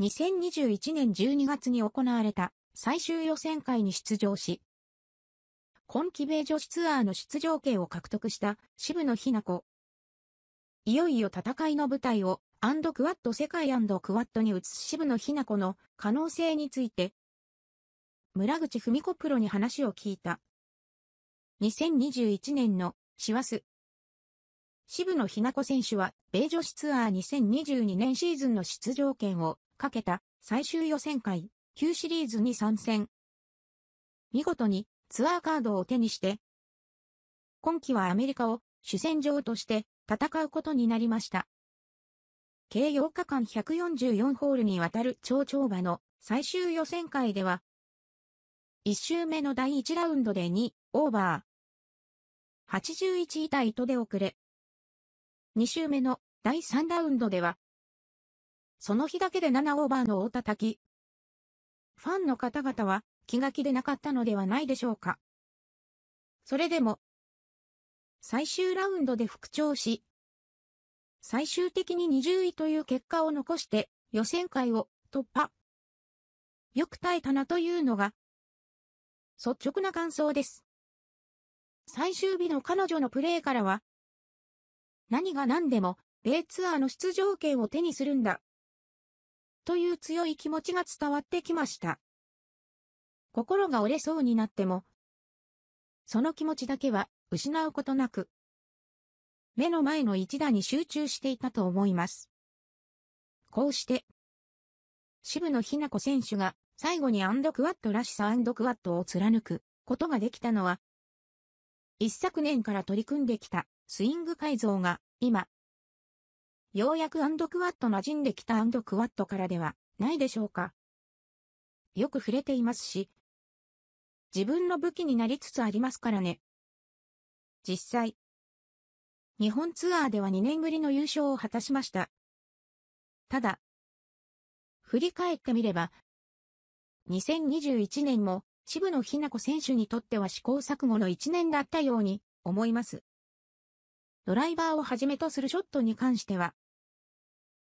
2021年12月に行われた最終予選会に出場し、今季米女子ツアーの出場権を獲得した渋野日向子。いよいよ戦いの舞台をアンドクワッド世界アンドクワッドに移す渋野日向子の可能性について、村口文子プロに話を聞いた。2021年の師走。渋野日向子選手は、米女子ツアー2022年シーズンの出場権をかけた最終予選会、9。シリーズに参戦。見事にツアーカードを手にして、今季はアメリカを主戦場として戦うことになりました。計8日間144ホールにわたる超長馬の最終予選会では、1周目の第1ラウンドで2オーバー。81位タイとで遅れ。2周目の第3ラウンドではその日だけで7オーバーの大叩き。ファンの方々は気が気でなかったのではないでしょうか。それでも、最終ラウンドで復調し、最終的に20位という結果を残して予選会を突破。よく耐えたなというのが、率直な感想です。最終日の彼女のプレーからは、何が何でも、米ツアーの出場権を手にするんだ、という強い気持ちが伝わってきました。心が折れそうになっても、その気持ちだけは失うことなく、目の前の一打に集中していたと思います。こうして、渋野日向子選手が最後にアンドクワットらしさアンドクワットを貫くことができたのは、一昨年から取り組んできたスイング改造が今ようやくアンドクワット馴染んできたアンドクワットからではないでしょうか。よく触れていますし、自分の武器になりつつありますからね。実際、日本ツアーでは2年ぶりの優勝を果たしました。ただ、振り返ってみれば、2021年も渋野日向子選手にとっては試行錯誤の1年だったように思います。ドライバーをはじめとするショットに関しては、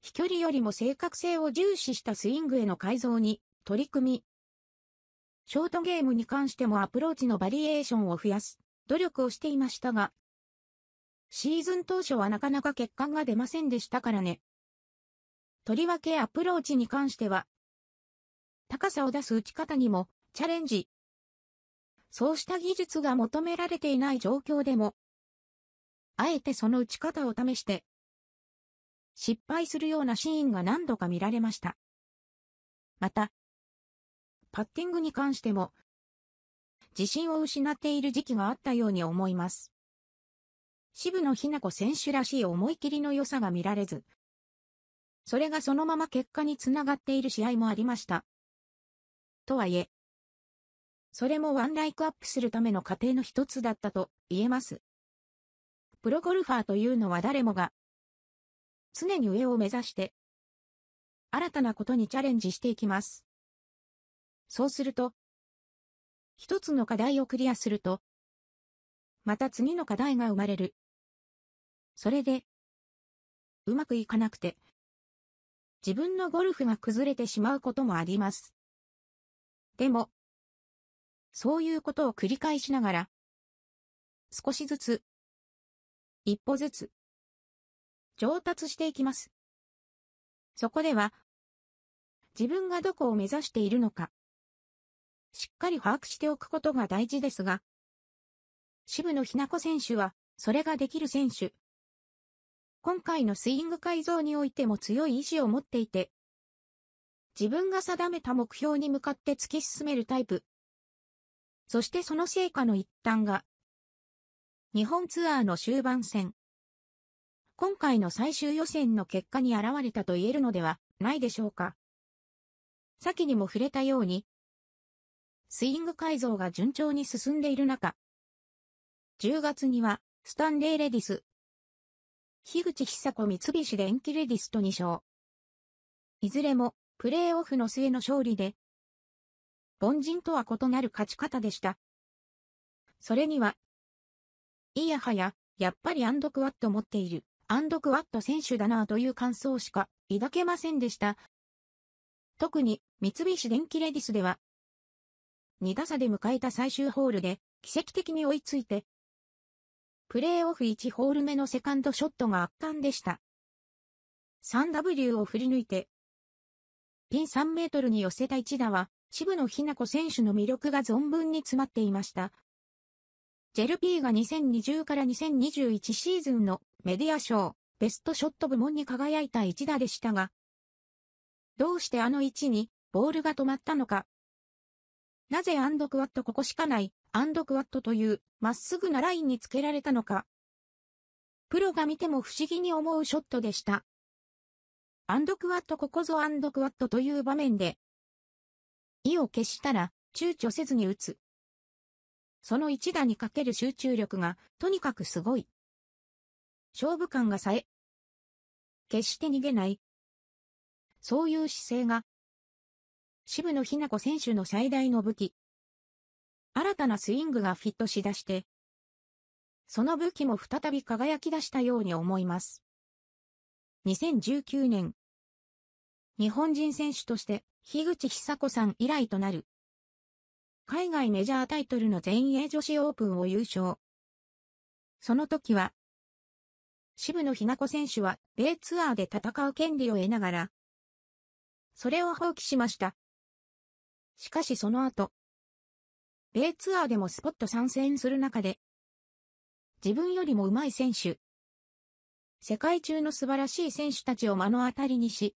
飛距離よりも正確性を重視したスイングへの改造に取り組み、ショートゲームに関してもアプローチのバリエーションを増やす努力をしていましたが、シーズン当初はなかなか結果が出ませんでしたからね。とりわけアプローチに関しては、高さを出す打ち方にもチャレンジ。そうした技術が求められていない状況でも、あえてその打ち方を試して、失敗するようなシーンが何度か見られました。また、パッティングに関しても、自信を失っている時期があったように思います。渋野日向子選手らしい思い切りの良さが見られず、それがそのまま結果につながっている試合もありました。とはいえ、それもワンライクアップするための過程の一つだったと言えます。プロゴルファーというのは誰もが常に上を目指して、新たなことにチャレンジしていきます。そうすると、一つの課題をクリアすると、また次の課題が生まれる。それで、うまくいかなくて、自分のゴルフが崩れてしまうこともあります。でも、そういうことを繰り返しながら、少しずつ、一歩ずつ、上達していきます。そこでは、自分がどこを目指しているのか、しっかり把握しておくことが大事ですが、渋野日向子選手は、それができる選手。今回のスイング改造においても強い意志を持っていて、自分が定めた目標に向かって突き進めるタイプ。そしてその成果の一端が、日本ツアーの終盤戦、今回の最終予選の結果に現れたと言えるのではないでしょうか。先にも触れたように、スイング改造が順調に進んでいる中、10月には、スタンレーレディス、樋口久子三菱電機レディスと2勝。いずれも、プレーオフの末の勝利で、凡人とは異なる勝ち方でした。それには、いやはや、やっぱりアンドクワッと持っている。アンドクワット選手だなぁという感想しか抱けませんでした。特に三菱電機レディスでは、2打差で迎えた最終ホールで奇跡的に追いついて、プレーオフ1ホール目のセカンドショットが圧巻でした。3W を振り抜いて、ピン3メートルに寄せた一打は、渋野日向子選手の魅力が存分に詰まっていました。ジェルピーが2020から2021シーズンのメディア賞、ベストショット部門に輝いた一打でしたが、どうしてあの位置にボールが止まったのか。なぜアンドクワットここしかないアンドクワットというまっすぐなラインにつけられたのか。プロが見ても不思議に思うショットでした。アンドクワットここぞアンドクワットという場面で、意を決したら躊躇せずに打つ。その一打にかける集中力が、とにかくすごい。勝負感がさえ、決して逃げない。そういう姿勢が、渋野日向子選手の最大の武器。新たなスイングがフィットしだして、その武器も再び輝き出したように思います。2019年、日本人選手として、樋口久子さん以来となる海外メジャータイトルの全英女子オープンを優勝。その時は、渋野日向子選手は、米ツアーで戦う権利を得ながら、それを放棄しました。しかしその後、米ツアーでもスポット参戦する中で、自分よりも上手い選手、世界中の素晴らしい選手たちを目の当たりにし、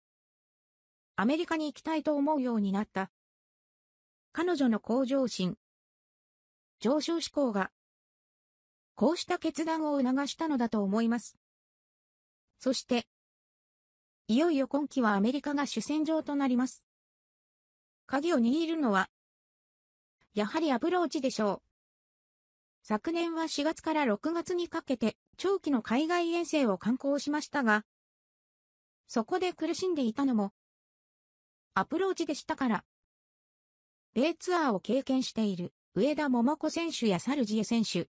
アメリカに行きたいと思うようになった。彼女の向上心、上昇志向が、こうした決断を促したのだと思います。そして、いよいよ今季はアメリカが主戦場となります。鍵を握るのは、やはりアプローチでしょう。昨年は4月から6月にかけて長期の海外遠征を観光しましたが、そこで苦しんでいたのも、アプローチでしたから、米ツアーを経験している上田桃子選手やサルジエ選手、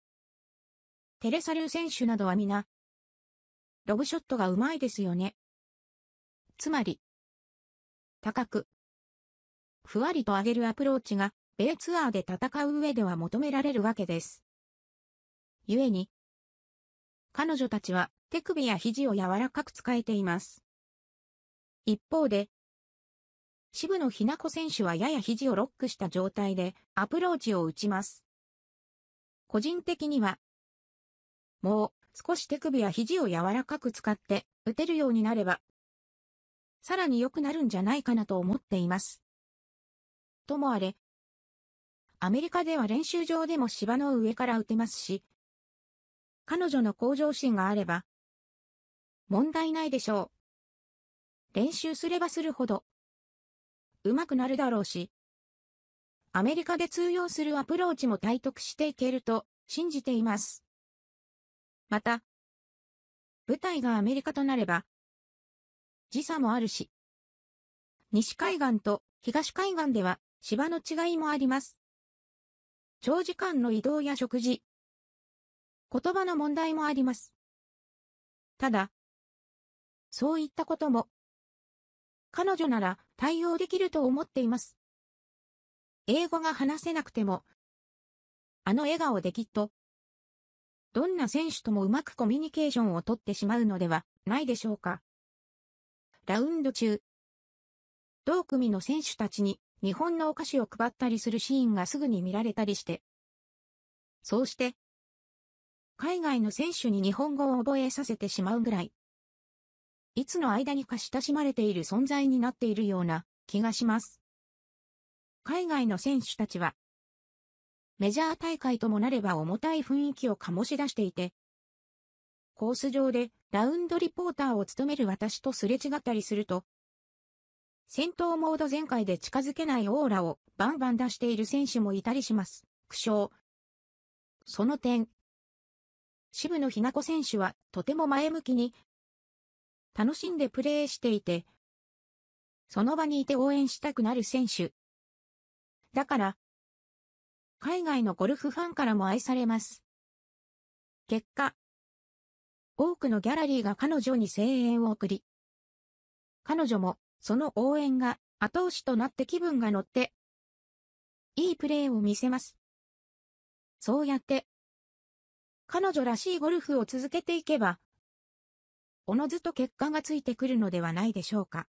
テレサルー選手などは皆、ロブショットが上手いですよね。つまり、高く、ふわりと上げるアプローチが、米ツアーで戦う上では求められるわけです。故に、彼女たちは手首や肘を柔らかく使えています。一方で、渋野日向子選手はやや肘をロックした状態でアプローチを打ちます。個人的には、もう少し手首や肘を柔らかく使って打てるようになれば、さらに良くなるんじゃないかなと思っています。ともあれ、アメリカでは練習場でも芝の上から打てますし、彼女の向上心があれば、問題ないでしょう。練習すればするほど、上手くなるだろうし、アメリカで通用するアプローチも体得していけると信じています。また、舞台がアメリカとなれば、時差もあるし、西海岸と東海岸では芝の違いもあります。長時間の移動や食事、言葉の問題もあります。ただ、そういったことも彼女なら対応できると思っています。英語が話せなくても、あの笑顔できっと、どんな選手ともうまくコミュニケーションをとってしまうのではないでしょうか。ラウンド中、同組の選手たちに日本のお菓子を配ったりするシーンがすぐに見られたりして、そうして、海外の選手に日本語を覚えさせてしまうぐらい、いつの間にか親しまれている存在になっているような気がします。海外の選手たちは、メジャー大会ともなれば重たい雰囲気を醸し出していて、コース上でラウンドリポーターを務める私とすれ違ったりすると、戦闘モード全開で近づけないオーラをバンバン出している選手もいたりします。苦笑。その点、渋野日向子選手はとても前向きに楽しんでプレーしていて、その場にいて応援したくなる選手。だから、海外のゴルフファンからも愛されます。結果、多くのギャラリーが彼女に声援を送り、彼女もその応援が後押しとなって気分が乗って、いいプレーを見せます。そうやって、彼女らしいゴルフを続けていけば、おのずと結果がついてくるのではないでしょうか。